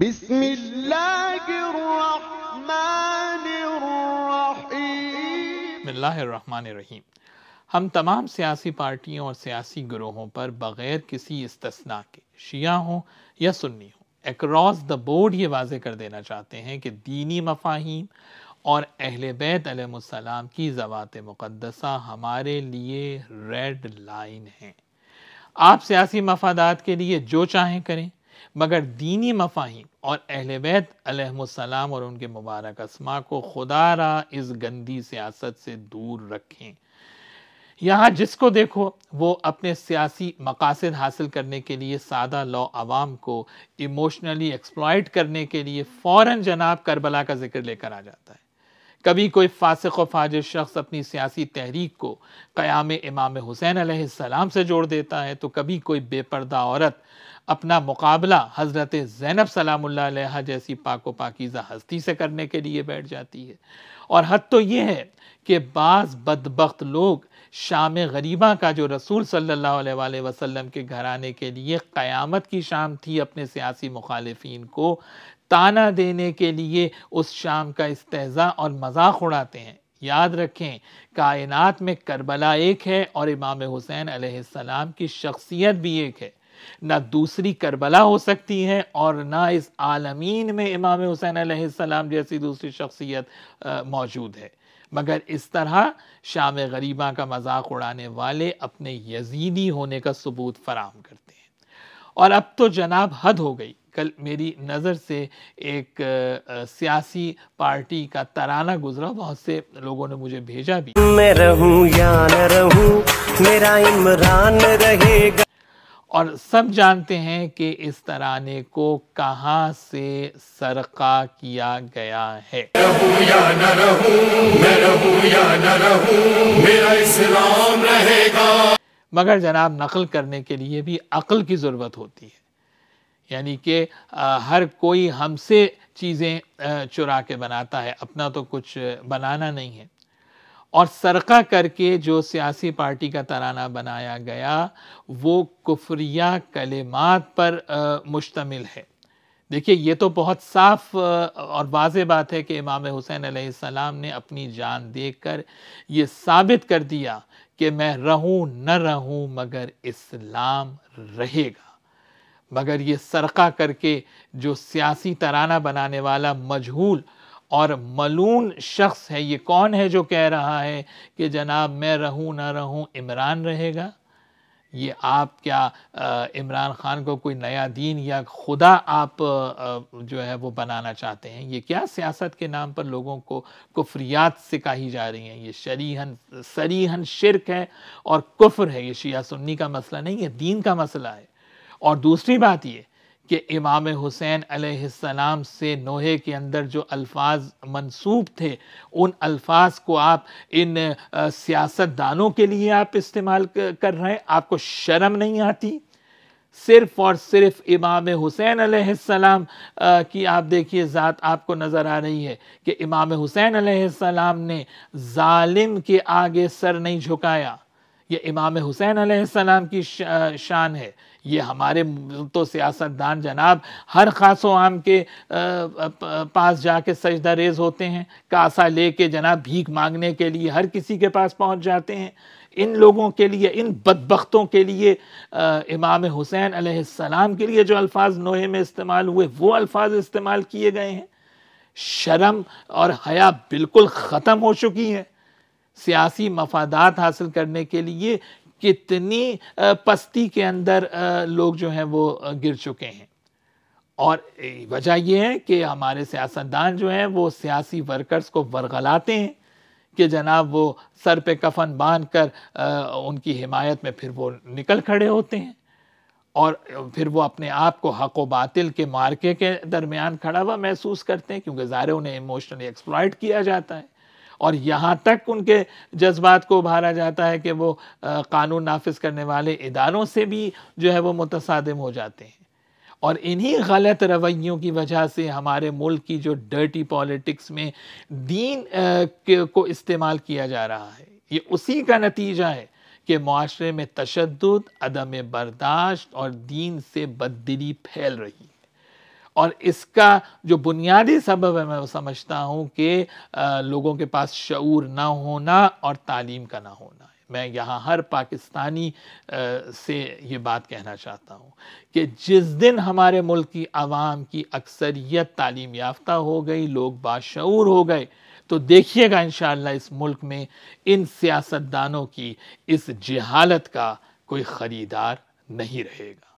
بسم الله हम तमाम सियासी पार्टियों और सियासी ग्रोहों पर बग़ैर किसी इस्तना के शिया हों या सुन्नी हों एक्रॉस द बोर्ड ये वाज कर देना चाहते हैं कि दीनी मफाहिम और अहल बैतम की ज़वात मुक़दसा हमारे लिए रेड लाइन हैं आप सियासी मफादात के लिए जो चाहें करें मगर दीनी मफाही और अहल बैत अलहसलाम और उनके मुबारक असमा को खुदा रा इस गंदी सियासत से दूर रखें यहाँ जिसको देखो वो अपने सियासी मकासद हासिल करने के लिए सादा लॉ आवाम को इमोशनली एक्सप्लॉयट करने के लिए फ़ौर जनाब करबला का जिक्र लेकर आ जाता है कभी कोई फासिक व फाजिर शख्स अपनी सियासी तहरीक को क़याम इमाम हुसैन सलाम से जोड़ देता है तो कभी कोई बेपर्दा औरत अपना मुकाबला हज़रत ज़ैनब सलाम जैसी पाको पाकिज़ा हस्ती से करने के लिए बैठ जाती है और हद तो ये है कि बाज़ बदबخت लोग शाम गरीबा का जो रसूल सल्लल्लाहु अलैहि वसल्लम के आने के लिए क़यामत की शाम थी अपने सियासी मुखालफन को ताना देने के लिए उस शाम का इस्तेजा और मजाक उड़ाते हैं याद रखें कायनात में करबला एक है और इमाम हुसैन अलैहिस्सलाम की शख्सियत भी एक है ना दूसरी करबला हो सकती है और ना इस आलमीन में इमाम हुसैन आसमाम जैसी दूसरी शख्सियत मौजूद है मगर इस तरह शाम गरीबा का मजाक उड़ाने वाले अपने यजीदी होने का सबूत फराम करते हैं और अब तो जनाब हद हो गई कल मेरी नज़र से एक सियासी पार्टी का तराना गुजरा बहुत से लोगों ने मुझे भेजा भी मैं रहूं या न रहूं मेरा इमरान रहेगा और सब जानते हैं कि इस तराने को कहां से सरका किया गया है मगर जनाब नकल करने के लिए भी अकल की ज़रूरत होती है यानी कि हर कोई हमसे चीज़ें चुरा के बनाता है अपना तो कुछ बनाना नहीं है और सरका करके जो सियासी पार्टी का तराना बनाया गया वो कुफरिया कलेमात पर मुश्तमिल है देखिए ये तो बहुत साफ और वाज बात है कि इमाम हुसैन आसमाम ने अपनी जान देख कर ये साबित कर दिया कि मैं रहूं न रहूं मगर इस्लाम रहेगा मगर ये सरका करके जो सियासी तराना बनाने वाला मजहूल और मलून शख्स है ये कौन है जो कह रहा है कि जनाब मैं रहूं ना रहूं इमरान रहेगा ये आप क्या इमरान ख़ान को कोई नया दीन या खुदा आप जो है वो बनाना चाहते हैं ये क्या सियासत के नाम पर लोगों को कुफरियात से कही जा रही हैं ये शरीहन सरीहन शिरक है और कुफ्र है ये शिया सुन्नी का मसला नहीं है दीन का मसला है और दूसरी बात ये कि इमाम हुसैन अलैहिस्सलाम से नोहे के अंदर जो अल्फाज मंसूब थे उन अल्फाज को आप इन सियासतदानों के लिए आप इस्तेमाल कर रहे हैं आपको शर्म नहीं आती सिर्फ और सिर्फ इमाम हुसैन अलैहिस्सलाम की आप देखिए ज़ात आपको नज़र आ रही है कि इमाम हुसैन अलैहिस्सलाम ने जालिम के आगे सर नहीं झुकाया ये इमाम हुसैन आसमाम की शान है ये हमारे तो सियासतदान जनाब हर ख़ास आम के पास जाके सजदा रेज होते हैं कासा ले के जनाब भीख मांगने के लिए हर किसी के पास पहुंच जाते हैं इन लोगों के लिए इन बदबख्तों के लिए आ, इमाम हुसैन आसमाम के लिए जो अल्फाज नोहे में इस्तेमाल हुए वो अल्फाज इस्तेमाल किए गए हैं शर्म और हया बिल्कुल ख़त्म हो चुकी है सियासी मफादात हासिल करने के लिए कितनी पस्ती के अंदर लोग जो हैं वो गिर चुके हैं और वजह ये है कि हमारे सियासतदान जो हैं वो सियासी वर्कर्स को वर्गलाते हैं कि जनाब वो सर पे कफन बांध कर उनकी हिमायत में फिर वो निकल खड़े होते हैं और फिर वो अपने आप को हक व बातिल के मार्के के दरमियान खड़ा हुआ महसूस करते हैं क्योंकि ज़ाहिर उन्हें इमोशनली एक्सप्लॉयट किया जाता है और यहाँ तक उनके जज्बात को उभारा जाता है कि वो कानून नाफिज करने वाले इदारों से भी जो है वो मुतसादम हो जाते हैं और इन्हीं गलत रवैयों की वजह से हमारे मुल्क की जो डर्टी पॉलिटिक्स में दीन को इस्तेमाल किया जा रहा है ये उसी का नतीजा है कि माशरे में तशद अदम बर्दाश्त और दीन से बददिली फैल रही है और इसका जो बुनियादी सबब है मैं समझता हूँ कि लोगों के पास शूर ना होना और तालीम का ना होना मैं यहाँ हर पाकिस्तानी से ये बात कहना चाहता हूँ कि जिस दिन हमारे मुल्क की आवाम की अक्सरियत तालीम याफ्ता हो गई लोग बाशूर हो गए तो देखिएगा इन इस मुल्क में इन सियासतदानों की इस जहालत का कोई ख़रीदार नहीं रहेगा